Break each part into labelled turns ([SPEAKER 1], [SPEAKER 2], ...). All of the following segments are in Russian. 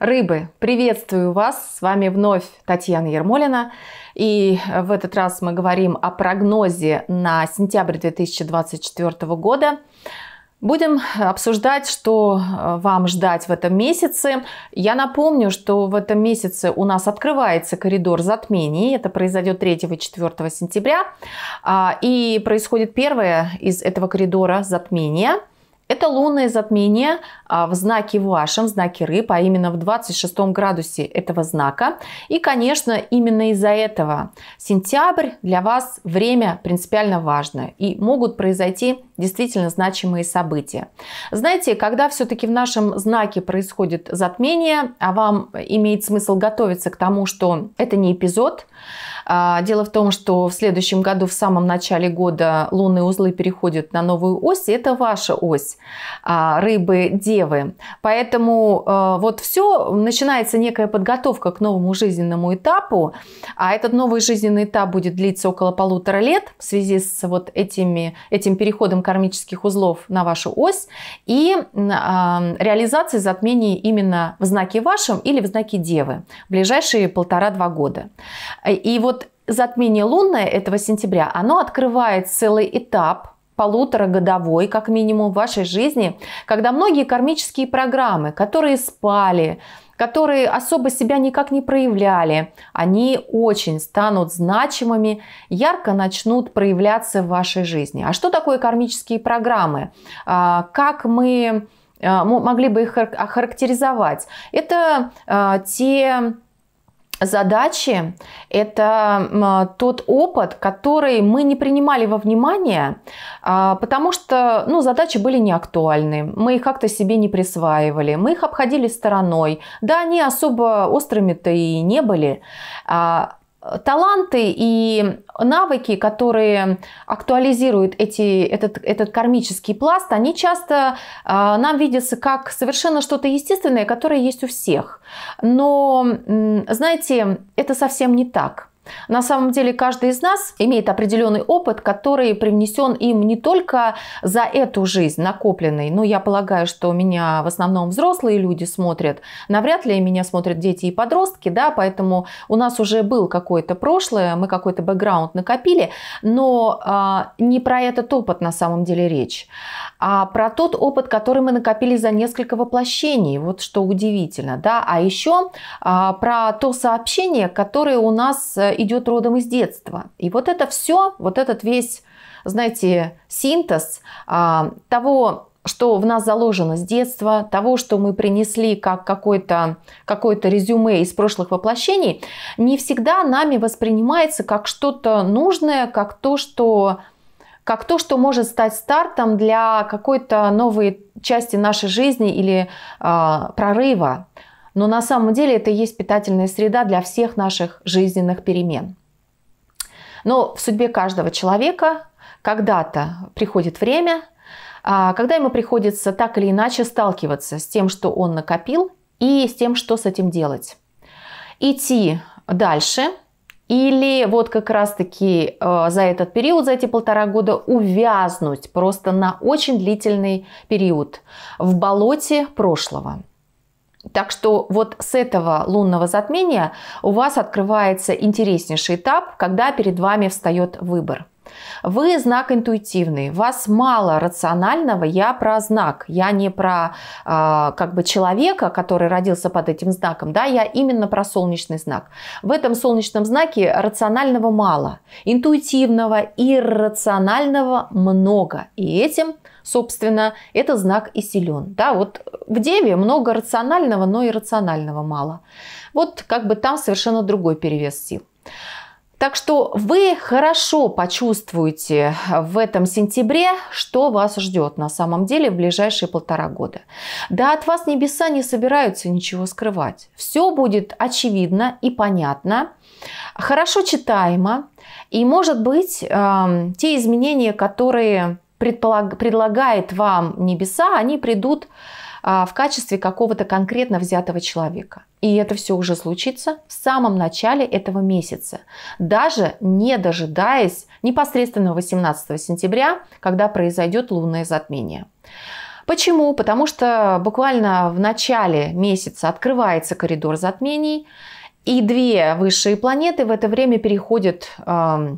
[SPEAKER 1] Рыбы, приветствую вас! С вами вновь Татьяна Ермолина. И в этот раз мы говорим о прогнозе на сентябрь 2024 года. Будем обсуждать, что э, вам ждать в этом месяце. Я напомню, что в этом месяце у нас открывается коридор затмений. Это произойдет 3-4 сентября. А, и происходит первое из этого коридора затмения. Это лунное затмение а, в знаке вашем, знаке рыб, а именно в 26 градусе этого знака. И, конечно, именно из-за этого сентябрь для вас время принципиально важное. И могут произойти действительно значимые события. Знаете, когда все-таки в нашем знаке происходит затмение, а вам имеет смысл готовиться к тому, что это не эпизод, а, Дело в том, что в следующем году, в самом начале года, лунные узлы переходят на новую ось, и это ваша ось а, рыбы девы. Поэтому а, вот все, начинается некая подготовка к новому жизненному этапу, а этот новый жизненный этап будет длиться около полутора лет в связи с вот этими, этим переходом кармических узлов на вашу ось и а, реализации затмений именно в знаке вашем или в знаке Девы в ближайшие полтора-два года. И вот затмение лунное этого сентября, оно открывает целый этап полуторагодовой, как минимум, в вашей жизни, когда многие кармические программы, которые спали, которые особо себя никак не проявляли, они очень станут значимыми, ярко начнут проявляться в вашей жизни. А что такое кармические программы? А, как мы а, могли бы их охарактеризовать? Это а, те задачи – это тот опыт, который мы не принимали во внимание, а, потому что ну, задачи были не актуальны, мы их как-то себе не присваивали, мы их обходили стороной. Да, они особо острыми-то и не были, а, таланты и навыки, которые актуализируют эти, этот, этот кармический пласт, они часто э, нам видятся как совершенно что-то естественное, которое есть у всех. Но, знаете, это совсем не так. На самом деле каждый из нас имеет определенный опыт, который привнесен им не только за эту жизнь накопленный, но я полагаю, что у меня в основном взрослые люди смотрят, навряд ли меня смотрят дети и подростки, да, поэтому у нас уже был какое-то прошлое, мы какой-то бэкграунд накопили, но а, не про этот опыт на самом деле речь, а про тот опыт, который мы накопили за несколько воплощений, вот что удивительно, да, а еще а, про то сообщение, которое у нас э, идет родом из детства. И вот это все, вот этот весь, знаете, синтез а, того, что в нас заложено с детства, того, что мы принесли как какое-то какое резюме из прошлых воплощений, не всегда нами воспринимается как что-то нужное, как то, что как то, что может стать стартом для какой-то новой части нашей жизни или э, прорыва. Но на самом деле это и есть питательная среда для всех наших жизненных перемен. Но в судьбе каждого человека когда-то приходит время, а, когда ему приходится так или иначе сталкиваться с тем, что он накопил, и с тем, что с этим делать. Идти дальше или вот как раз-таки э, за этот период, за эти полтора года увязнуть просто на очень длительный период в болоте прошлого – так что вот с этого лунного затмения у вас открывается интереснейший этап, когда перед вами встает выбор. Вы знак интуитивный, вас мало рационального, я про знак, я не про э, как бы человека, который родился под этим знаком, да, я именно про солнечный знак. В этом солнечном знаке рационального мало, интуитивного и рационального много, и этим собственно, это знак и силен. Да, вот в Деве много рационального, но и рационального мало. Вот как бы там совершенно другой перевес сил. Так что вы хорошо почувствуете в этом сентябре, что вас ждет на самом деле в ближайшие полтора года. Да, от вас небеса не собираются ничего скрывать. Все будет очевидно и понятно, хорошо читаемо. И, может быть, эм, те изменения, которые предполаг, предлагает вам небеса, они придут а, в качестве какого-то конкретно взятого человека. И это все уже случится в самом начале этого месяца, даже не дожидаясь непосредственно 18 сентября, когда произойдет лунное затмение. Почему? Потому что буквально в начале месяца открывается коридор затмений, и две высшие планеты в это время переходят э,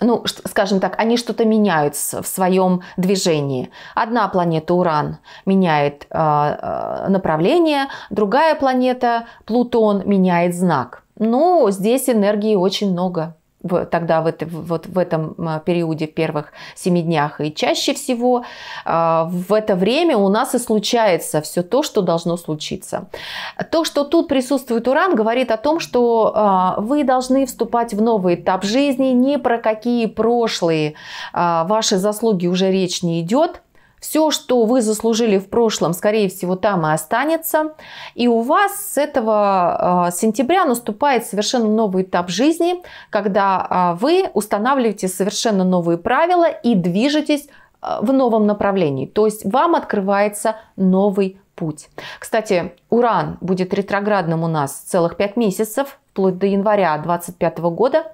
[SPEAKER 1] ну, скажем так, они что-то меняют в своем движении. Одна планета Уран меняет э, э, направление, другая планета Плутон меняет знак. Ну, здесь энергии очень много тогда в, это, вот в этом периоде, в первых семи днях. И чаще всего а, в это время у нас и случается все то, что должно случиться. То, что тут присутствует Уран, говорит о том, что а, вы должны вступать в новый этап жизни, ни про какие прошлые а, ваши заслуги уже речь не идет. Все, что вы заслужили в прошлом, скорее всего, там и останется. И у вас с этого а, сентября наступает совершенно новый этап жизни, когда а, вы устанавливаете совершенно новые правила и движетесь а, в новом направлении. То есть вам открывается новый путь. Кстати, Уран будет ретроградным у нас целых 5 месяцев, вплоть до января 2025 года.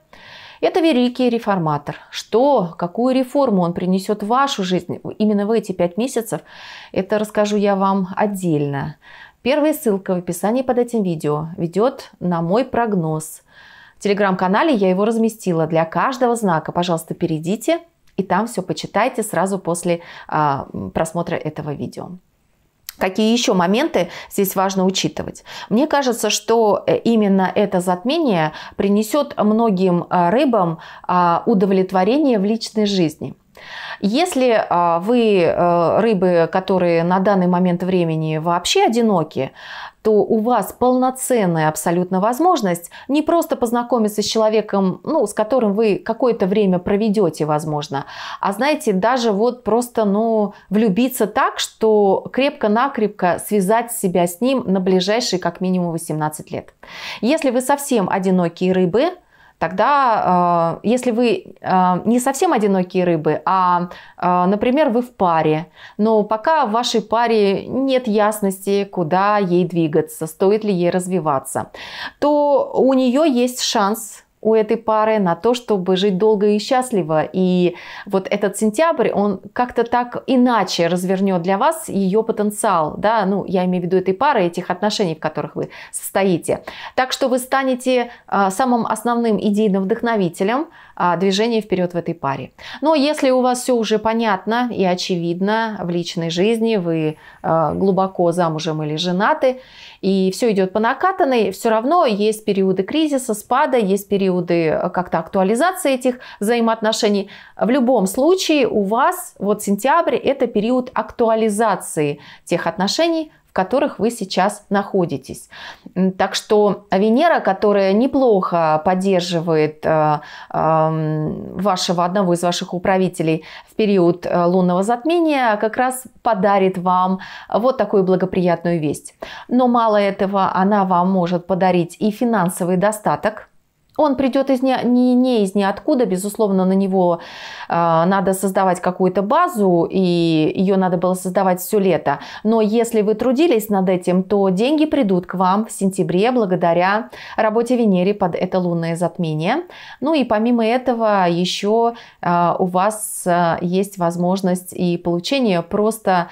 [SPEAKER 1] Это великий реформатор. Что, какую реформу он принесет в вашу жизнь именно в эти пять месяцев, это расскажу я вам отдельно. Первая ссылка в описании под этим видео ведет на мой прогноз. В телеграм-канале я его разместила для каждого знака. Пожалуйста, перейдите и там все почитайте сразу после а, просмотра этого видео. Какие еще моменты здесь важно учитывать? Мне кажется, что э, именно это затмение принесет многим а, рыбам а, удовлетворение в личной жизни. Если а, вы э, рыбы, которые на данный момент времени вообще одиноки, то у вас полноценная абсолютно возможность не просто познакомиться с человеком, ну, с которым вы какое-то время проведете, возможно, а, знаете, даже вот просто, ну, влюбиться так, что крепко-накрепко связать себя с ним на ближайшие как минимум 18 лет. Если вы совсем одинокие рыбы – Тогда, а, если вы а, не совсем одинокие рыбы, а, а, например, вы в паре, но пока в вашей паре нет ясности, куда ей двигаться, стоит ли ей развиваться, то у нее есть шанс у этой пары на то, чтобы жить долго и счастливо. И вот этот сентябрь, он как-то так иначе развернет для вас ее потенциал. Да? Ну, я имею в виду этой пары, этих отношений, в которых вы состоите. Так что вы станете а, самым основным идейным вдохновителем а, движения вперед в этой паре. Но если у вас все уже понятно и очевидно в личной жизни, вы а, глубоко замужем или женаты, и все идет по накатанной, все равно есть периоды кризиса, спада, есть периоды периоды э, как-то актуализации этих взаимоотношений. В любом случае у вас вот сентябрь это период актуализации тех отношений, в которых вы сейчас находитесь. Так что Венера, которая неплохо поддерживает э, эм, вашего одного из ваших управителей в период э, лунного затмения, как раз подарит вам вот такую благоприятную весть. Но мало этого, она вам может подарить и финансовый достаток, он придет из не, не, не из ниоткуда, безусловно, на него э, надо создавать какую-то базу, и ее надо было создавать все лето. Но если вы трудились над этим, то деньги придут к вам в сентябре благодаря работе Венере под это лунное затмение. Ну и помимо этого еще э, а, у вас э, есть возможность и получение просто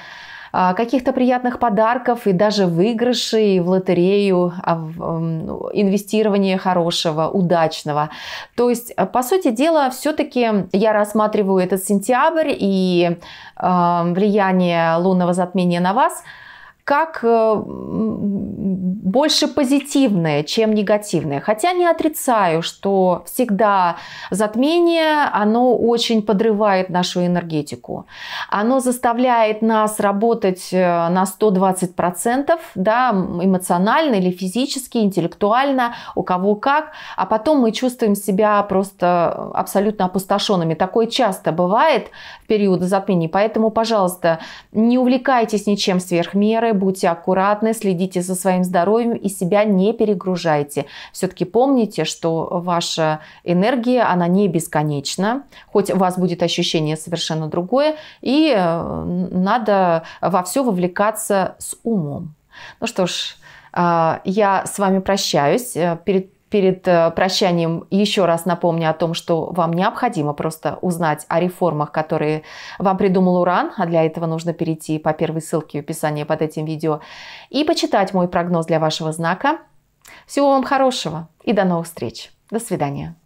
[SPEAKER 1] а, каких-то приятных подарков и даже выигрышей в лотерею, а, эм, ну, инвестирование хорошего, удачного. То есть, э, по сути дела, все-таки я рассматриваю этот сентябрь и эм, влияние лунного затмения на вас – как э, больше позитивное, чем негативное. Хотя не отрицаю, что всегда затмение, оно очень подрывает нашу энергетику. Оно заставляет нас работать э, на 120%, да, эмоционально или физически, интеллектуально, у кого как. А потом мы чувствуем себя просто абсолютно опустошенными. Такое часто бывает в периоды затмений. Поэтому, пожалуйста, не увлекайтесь ничем сверх меры, будьте аккуратны, следите за своим здоровьем и себя не перегружайте. Все-таки помните, что ваша энергия, она не бесконечна, хоть у вас будет ощущение совершенно другое, и э, надо во все вовлекаться с умом. Ну что ж, э, я с вами прощаюсь. Э, перед перед э, прощанием еще раз напомню о том, что вам необходимо просто узнать о реформах, которые вам придумал Уран, а для этого нужно перейти по первой ссылке в описании под этим видео и почитать мой прогноз для вашего знака. Всего вам хорошего и до новых встреч. До свидания.